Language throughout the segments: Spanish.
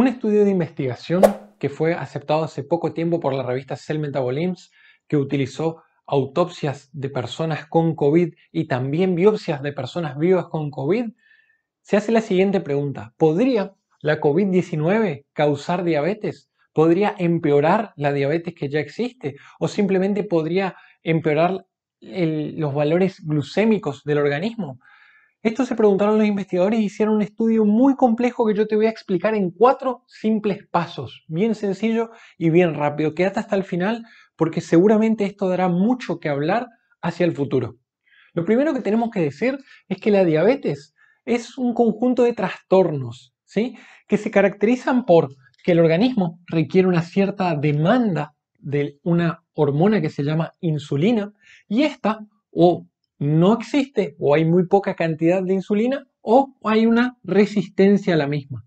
Un estudio de investigación que fue aceptado hace poco tiempo por la revista Cell Metabolism que utilizó autopsias de personas con COVID y también biopsias de personas vivas con COVID, se hace la siguiente pregunta. ¿Podría la COVID-19 causar diabetes? ¿Podría empeorar la diabetes que ya existe? ¿O simplemente podría empeorar los valores glucémicos del organismo? Esto se preguntaron los investigadores y hicieron un estudio muy complejo que yo te voy a explicar en cuatro simples pasos, bien sencillo y bien rápido. Quédate hasta el final porque seguramente esto dará mucho que hablar hacia el futuro. Lo primero que tenemos que decir es que la diabetes es un conjunto de trastornos ¿sí? que se caracterizan por que el organismo requiere una cierta demanda de una hormona que se llama insulina y esta o no existe o hay muy poca cantidad de insulina o hay una resistencia a la misma.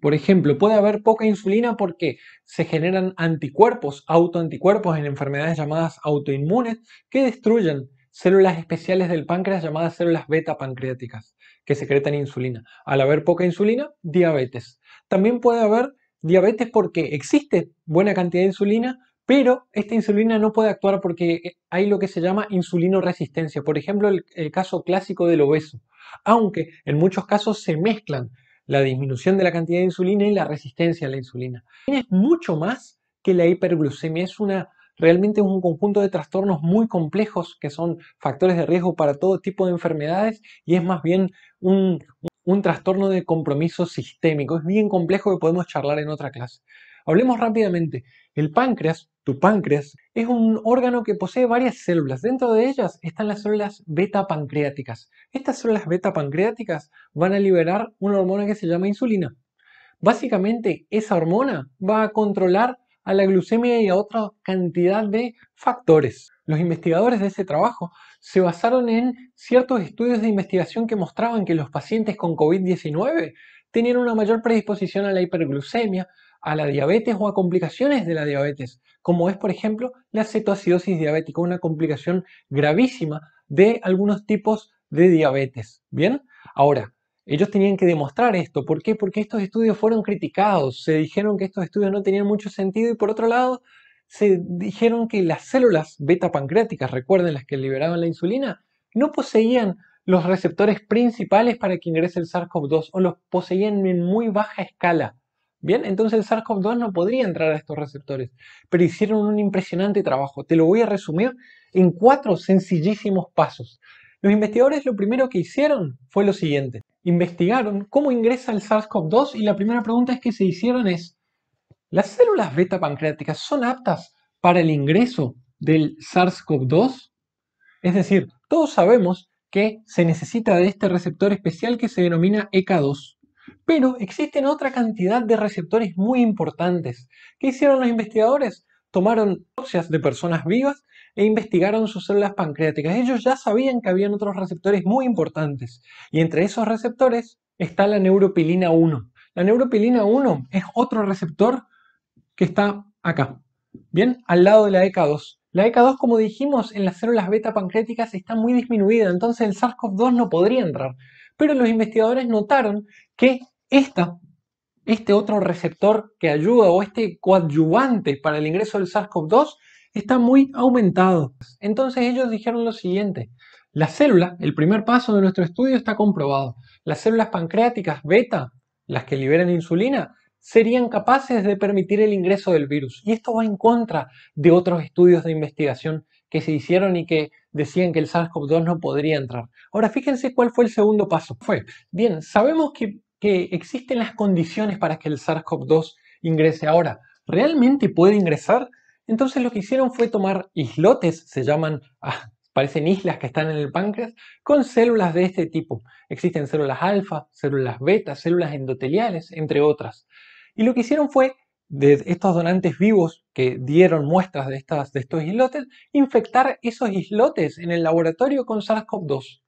Por ejemplo, puede haber poca insulina porque se generan anticuerpos, autoanticuerpos en enfermedades llamadas autoinmunes que destruyen células especiales del páncreas llamadas células beta pancreáticas que secretan insulina. Al haber poca insulina, diabetes. También puede haber diabetes porque existe buena cantidad de insulina, pero esta insulina no puede actuar porque eh, hay lo que se llama insulinoresistencia. Por ejemplo, el, caso clásico del obeso. Aunque en muchos casos se mezclan la disminución de la cantidad de insulina y la resistencia a la insulina. Es mucho más que la hiperglucemia. Es una, realmente es un conjunto de trastornos muy complejos que son factores de riesgo para todo tipo de enfermedades y es más bien un, un trastorno de compromiso sistémico. Es bien complejo que podemos charlar en otra clase. Hablemos rápidamente. El páncreas tu páncreas es un órgano que posee varias células. Dentro de ellas están las células beta pancreáticas. Estas células beta pancreáticas van a liberar una hormona que se llama insulina. Básicamente, esa hormona va a controlar a la glucemia y a otra cantidad de factores. Los investigadores de ese trabajo se basaron en ciertos estudios de investigación que mostraban que los pacientes con COVID-19 tenían una mayor predisposición a la hiperglucemia, a la diabetes o a complicaciones de la diabetes, como es por ejemplo la cetoacidosis diabética, una complicación gravísima de algunos tipos de diabetes. Bien, ahora, ellos tenían que demostrar esto. ¿Por qué? Porque estos estudios fueron criticados, se dijeron que estos estudios no tenían mucho sentido y por otro lado, se dijeron que las células beta pancreáticas, recuerden las que liberaban la insulina, no poseían los receptores principales para que ingrese el SARS-CoV-2 o los poseían en muy baja escala. Bien, entonces el SARS-CoV-2 no podría entrar a estos receptores, pero hicieron un impresionante trabajo. Te lo voy a resumir en cuatro sencillísimos pasos. Los investigadores lo primero que hicieron fue lo siguiente. Investigaron cómo ingresa el SARS-CoV-2 y la primera pregunta que se hicieron es, ¿las células beta pancreáticas son aptas para el ingreso del SARS-CoV-2? Es decir, todos sabemos que se necesita de este receptor especial que se denomina ECA2. Pero existen otra cantidad de receptores muy importantes. ¿Qué hicieron los investigadores? Tomaron biopsias de personas vivas e investigaron sus células pancreáticas. Ellos ya sabían que habían otros receptores muy importantes. Y entre esos receptores está la neuropilina 1. La neuropilina 1 es otro receptor que está acá, bien, al lado de la ECA2. La ECA2, como dijimos, en las células beta pancreáticas está muy disminuida, entonces el SARS-CoV-2 no podría entrar. Pero los investigadores notaron que esta, este otro receptor que ayuda o este coadyuvante para el ingreso del SARS-CoV-2 está muy aumentado. Entonces ellos dijeron lo siguiente, la célula, el primer paso de nuestro estudio está comprobado, las células pancreáticas beta, las que liberan insulina, serían capaces de permitir el ingreso del virus. Y esto va en contra de otros estudios de investigación que se hicieron y que decían que el SARS-CoV-2 no podría entrar. Ahora, fíjense cuál fue el segundo paso. Fue, bien, sabemos que que existen las condiciones para que el SARS-CoV-2 ingrese ahora. ¿Realmente puede ingresar? Entonces lo que hicieron fue tomar islotes, se llaman, ah, parecen islas que están en el páncreas, con células de este tipo. Existen células alfa, células beta, células endoteliales, entre otras. Y lo que hicieron fue, de estos donantes vivos que dieron muestras de, estas, de estos islotes, infectar esos islotes en el laboratorio con SARS-CoV-2.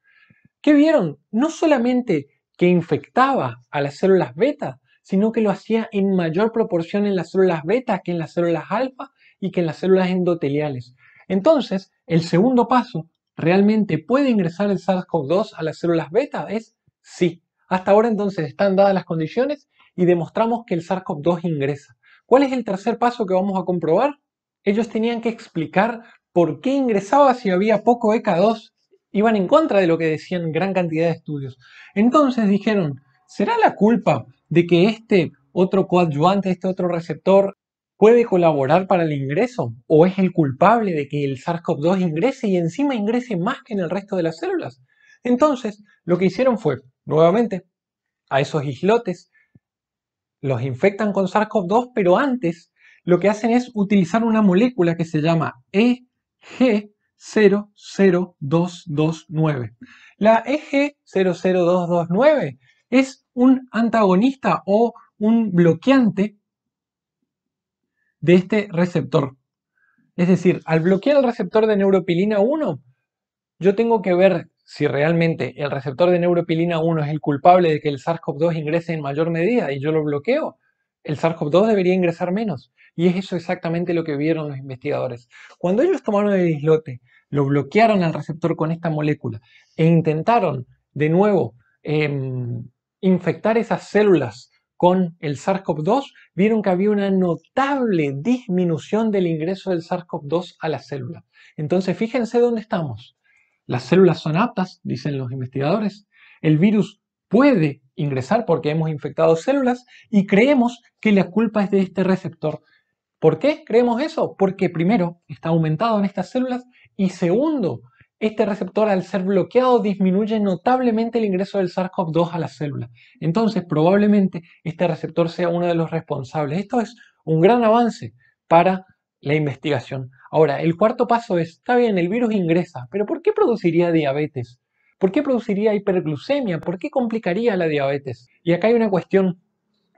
¿Qué vieron? No solamente que infectaba a las células beta, sino que lo hacía en mayor proporción en las células beta que en las células alfa y que en las células endoteliales. Entonces, el segundo paso, ¿realmente puede ingresar el SARS-CoV-2 a las células beta? Es sí. Hasta ahora entonces están dadas las condiciones y demostramos que el SARS-CoV-2 ingresa. ¿Cuál es el tercer paso que vamos a comprobar? Ellos tenían que explicar por qué ingresaba si había poco ECA2 iban en contra de lo que decían gran cantidad de estudios. Entonces dijeron, ¿será la culpa de que este otro coadyuvante, este otro receptor, puede colaborar para el ingreso? ¿O es el culpable de que el SARS-CoV-2 ingrese y encima ingrese más que en el resto de las células? Entonces, lo que hicieron fue, nuevamente, a esos islotes los infectan con SARS-CoV-2, pero antes lo que hacen es utilizar una molécula que se llama EG 00229. La eje 00229 es un antagonista o un bloqueante de este receptor. Es decir, al bloquear el receptor de neuropilina 1, yo tengo que ver si realmente el receptor de neuropilina 1 es el culpable de que el SARS-CoV-2 ingrese en mayor medida y yo lo bloqueo, el SARS-CoV-2 debería ingresar menos. Y es eso exactamente lo que vieron los investigadores. Cuando ellos tomaron el islote lo bloquearon al receptor con esta molécula e intentaron de nuevo em, infectar esas células con el SARS-CoV-2, vieron que había una notable disminución del ingreso del SARS-CoV-2 a la célula. Entonces, fíjense dónde estamos. Las células son aptas, dicen los investigadores. El virus puede ingresar porque hemos infectado células y creemos que la culpa es de este receptor. ¿Por qué creemos eso? Porque primero está aumentado en estas células y segundo, este receptor al ser bloqueado disminuye notablemente el ingreso del SARS-CoV-2 a la célula. Entonces, probablemente este receptor sea uno de los responsables. Esto es un gran avance para la investigación. Ahora, el cuarto paso es, está bien, el virus ingresa, pero ¿por qué produciría diabetes? ¿Por qué produciría hiperglucemia? ¿Por qué complicaría la diabetes? Y acá hay una cuestión.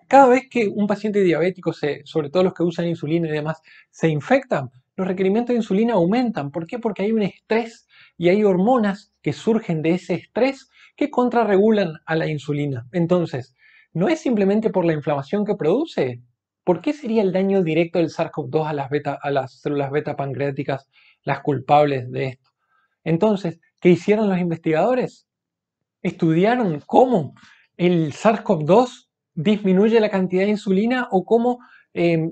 Cada vez que un paciente diabético, sobre todo los que usan insulina y demás, se infectan, los requerimientos de insulina aumentan. ¿Por qué? Porque hay un estrés y hay hormonas que surgen de ese estrés que contrarregulan a la insulina. Entonces, no es simplemente por la inflamación que produce. ¿Por qué sería el daño directo del SARS-CoV-2 a, las beta, a las células beta pancreáticas las culpables de esto? Entonces, ¿qué hicieron los investigadores? Estudiaron cómo el SARS-CoV-2 disminuye la cantidad de insulina o cómo eh,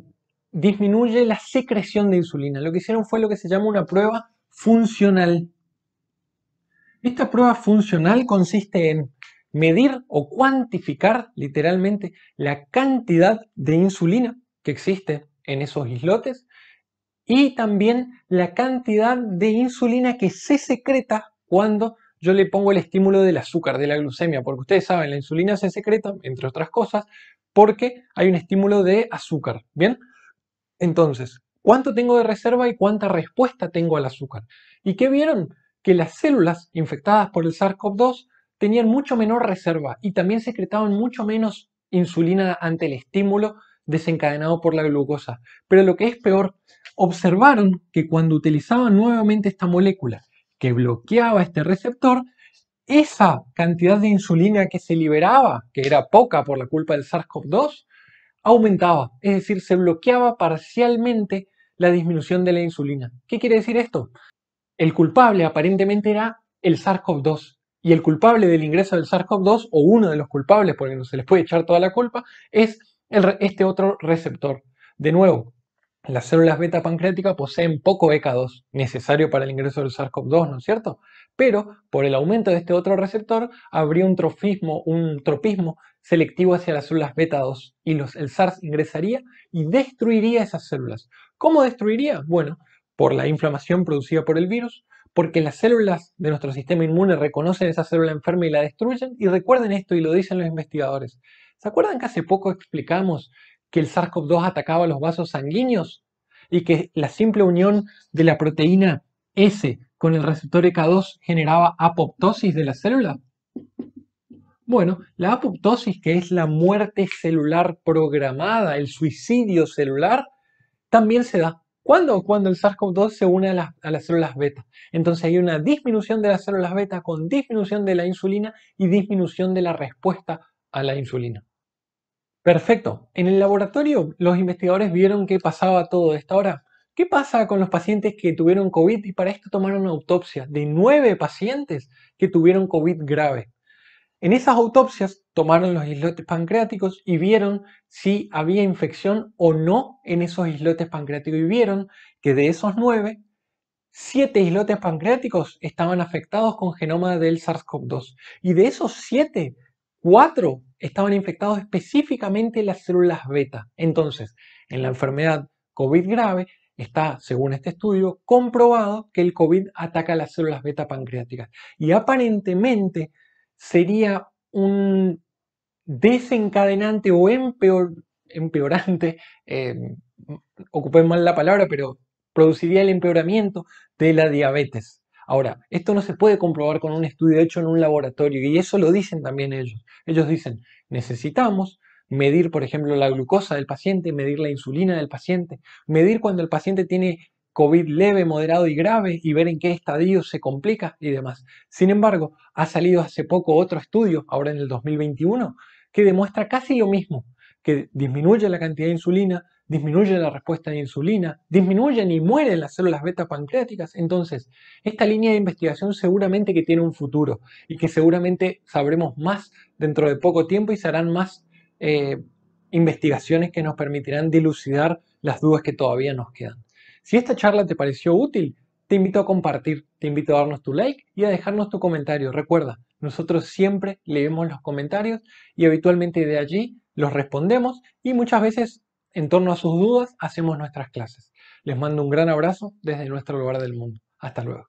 disminuye la secreción de insulina. Lo que hicieron fue lo que se llama una prueba funcional. Esta prueba funcional consiste en medir o cuantificar literalmente la cantidad de insulina que existe en esos islotes y también la cantidad de insulina que se secreta cuando yo le pongo el estímulo del azúcar, de la glucemia, porque ustedes saben, la insulina se secreta, entre otras cosas, porque hay un estímulo de azúcar, ¿bien? Entonces, ¿cuánto tengo de reserva y cuánta respuesta tengo al azúcar? ¿Y qué vieron? Que las células infectadas por el SARS-CoV-2 tenían mucho menor reserva y también secretaban mucho menos insulina ante el estímulo desencadenado por la glucosa. Pero lo que es peor, observaron que cuando utilizaban nuevamente esta molécula que bloqueaba este receptor, esa cantidad de insulina que se liberaba, que era poca por la culpa del SARS-CoV-2, aumentaba, es decir, se bloqueaba parcialmente la disminución de la insulina. ¿Qué quiere decir esto? El culpable aparentemente era el SARS-CoV-2 y el culpable del ingreso del SARS-CoV-2 o uno de los culpables, porque no se les puede echar toda la culpa, es este otro receptor. De nuevo, las células beta pancreáticas poseen poco ECA2 necesario para el ingreso del SARS-CoV-2, ¿no es cierto? Pero por el aumento de este otro receptor habría un trofismo, un tropismo selectivo hacia las células beta-2 y los, el SARS ingresaría y destruiría esas células. ¿Cómo destruiría? Bueno, por la inflamación producida por el virus, porque las células de nuestro sistema inmune reconocen esa célula enferma y la destruyen. Y recuerden esto y lo dicen los investigadores. ¿Se acuerdan que hace poco explicamos que el SARS-CoV-2 atacaba los vasos sanguíneos y que la simple unión de la proteína S con el receptor EK2 generaba apoptosis de la célula? Bueno, la apoptosis, que es la muerte celular programada, el suicidio celular, también se da. ¿Cuándo? Cuando el SARS-CoV-2 se une a, a las células beta. Entonces hay una disminución de las células beta con disminución de la insulina y disminución de la respuesta a la insulina. Perfecto. En el laboratorio los investigadores vieron qué pasaba todo esta hora. ¿qué pasa con los pacientes que tuvieron COVID? Y para esto tomaron una autopsia de nueve pacientes que tuvieron COVID grave. En esas autopsias tomaron los islotes pancreáticos y vieron si había infección o no en esos islotes pancreáticos y vieron que de esos nueve, siete islotes pancreáticos estaban afectados con genoma del SARS-CoV-2 y de esos siete, cuatro estaban infectados específicamente las células beta. Entonces, en la enfermedad COVID grave está, según este estudio, comprobado que el COVID ataca las células beta pancreáticas. Y aparentemente sería un desencadenante o empeorante, eh, ocupé mal la palabra, pero produciría el empeoramiento de la diabetes. Ahora, esto no se puede comprobar con un estudio hecho en un laboratorio y eso lo dicen también ellos. Ellos dicen, necesitamos medir, por ejemplo, la glucosa del paciente, medir la insulina del paciente, medir cuando el paciente tiene COVID leve, moderado y grave y ver en qué estadio se complica y demás. Sin embargo, ha salido hace poco otro estudio, ahora en el 2021, que demuestra casi lo mismo, que disminuye la cantidad de insulina, disminuye la respuesta de insulina, disminuyen y mueren las células beta pancreáticas. Entonces, esta línea de investigación seguramente que tiene un futuro y que seguramente sabremos más dentro de poco tiempo y harán más eh, investigaciones que nos permitirán dilucidar las dudas que todavía nos quedan. Si esta charla te pareció útil, te invito a compartir, te invito a darnos tu like y a dejarnos tu comentario. Recuerda, nosotros siempre leemos los comentarios y habitualmente de allí los respondemos y muchas veces en torno a sus dudas hacemos nuestras clases. Les mando un gran abrazo desde nuestro lugar del mundo. Hasta luego.